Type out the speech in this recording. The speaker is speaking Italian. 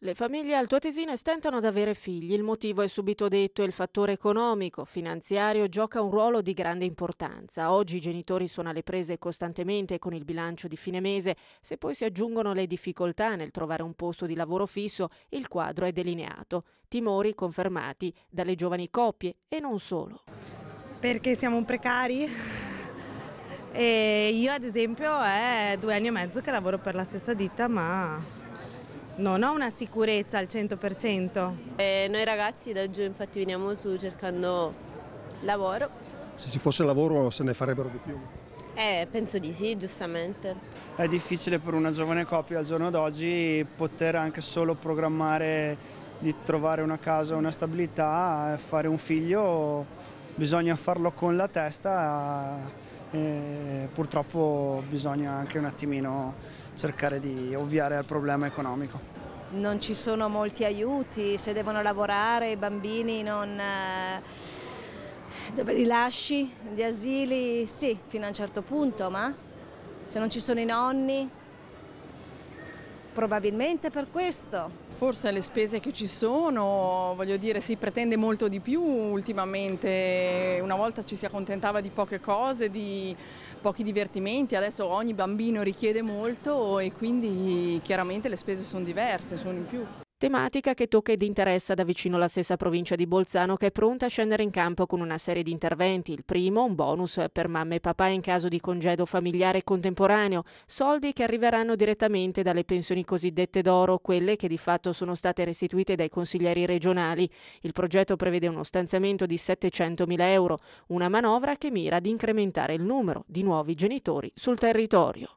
Le famiglie altoatesine stentano ad avere figli, il motivo è subito detto e il fattore economico, finanziario gioca un ruolo di grande importanza. Oggi i genitori sono alle prese costantemente con il bilancio di fine mese, se poi si aggiungono le difficoltà nel trovare un posto di lavoro fisso, il quadro è delineato. Timori confermati dalle giovani coppie e non solo. Perché siamo precari? e io ad esempio è due anni e mezzo che lavoro per la stessa ditta ma non ho una sicurezza al 100%. Eh, noi ragazzi da giù infatti veniamo su cercando lavoro. Se ci fosse lavoro se ne farebbero di più? Eh, penso di sì, giustamente. È difficile per una giovane coppia al giorno d'oggi poter anche solo programmare di trovare una casa, una stabilità, fare un figlio, bisogna farlo con la testa. Eh, purtroppo bisogna anche un attimino cercare di ovviare al problema economico. Non ci sono molti aiuti, se devono lavorare i bambini non... Eh, dove li lasci? Gli asili? Sì, fino a un certo punto, ma se non ci sono i nonni? Probabilmente per questo. Forse le spese che ci sono, voglio dire, si pretende molto di più ultimamente, una volta ci si accontentava di poche cose, di pochi divertimenti, adesso ogni bambino richiede molto e quindi chiaramente le spese sono diverse, sono in più. Tematica che tocca ed interessa da vicino la stessa provincia di Bolzano che è pronta a scendere in campo con una serie di interventi. Il primo, un bonus per mamma e papà in caso di congedo familiare contemporaneo, soldi che arriveranno direttamente dalle pensioni cosiddette d'oro, quelle che di fatto sono state restituite dai consiglieri regionali. Il progetto prevede uno stanziamento di 700.000 euro, una manovra che mira ad incrementare il numero di nuovi genitori sul territorio.